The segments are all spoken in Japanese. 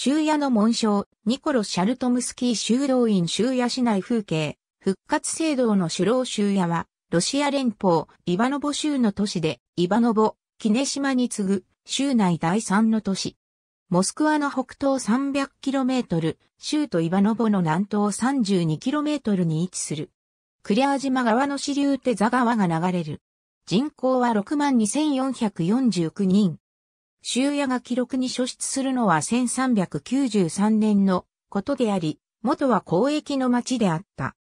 州屋の紋章、ニコロ・シャルトムスキー修道院州屋市内風景、復活聖堂の首老州屋は、ロシア連邦、イバノボ州の都市で、イバノボ、キネ島に次ぐ、州内第三の都市。モスクワの北東 300km、州とイバノボの南東 32km に位置する。クリア島側の支流テザ川が流れる。人口は62,449人。修ヤが記録に書出するのは1393年のことであり、元は交易の町であった。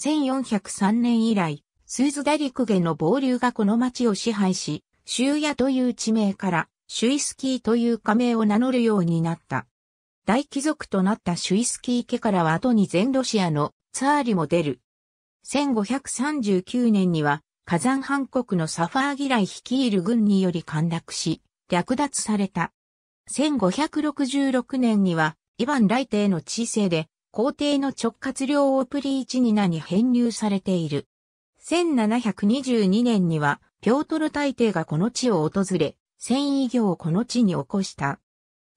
1403年以来、スーズダリクゲの暴流がこの町を支配し、ウ屋という地名から、シュイスキーという仮名を名乗るようになった。大貴族となったシュイスキー家からは後に全ロシアのツァーリも出る。1539年には火山半国のサファーギライ率いる軍により陥落し、略奪された。1566年には、イヴァンラテ帝の知性で、皇帝の直轄領をプリーチニナに編入されている。1722年には、ピョートル大帝がこの地を訪れ、繊維業をこの地に起こした。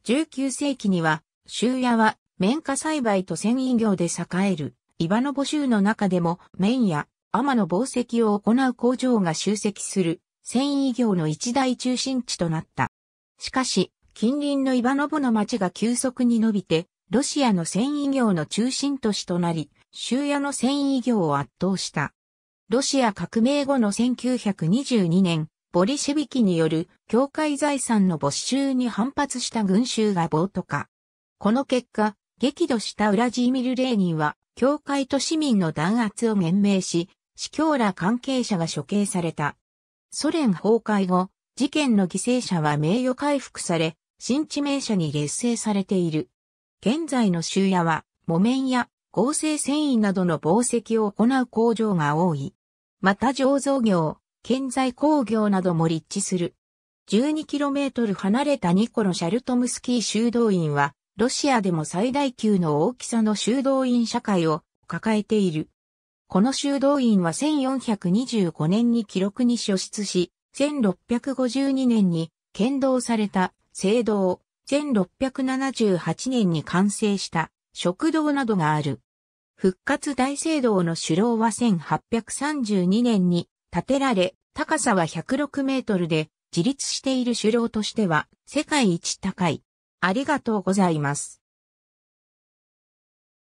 19世紀には、州屋は、綿花栽培と繊維業で栄える、イバノボ州の中でも、綿や、天の紡石を行う工場が集積する、繊維業の一大中心地となった。しかし、近隣のイバノボの町が急速に伸びて、ロシアの繊維業の中心都市となり、終夜の繊維業を圧倒した。ロシア革命後の1922年、ボリシェビキによる境界財産の没収に反発した群衆が暴徒化。この結果、激怒したウラジーミル・レーニンは、教会と市民の弾圧を免明し、司教ら関係者が処刑された。ソ連崩壊後、事件の犠牲者は名誉回復され、新地名者に劣勢されている。現在の州屋は、木綿や合成繊維などの紡績を行う工場が多い。また醸造業、建材工業なども立地する。12km 離れたニコロ・シャルトムスキー修道院は、ロシアでも最大級の大きさの修道院社会を抱えている。この修道院は1425年に記録に書出し、1652年に剣道された聖堂、1678年に完成した食堂などがある。復活大聖堂の首楼は1832年に建てられ、高さは106メートルで、自立している首楼としては世界一高い。ありがとうございます。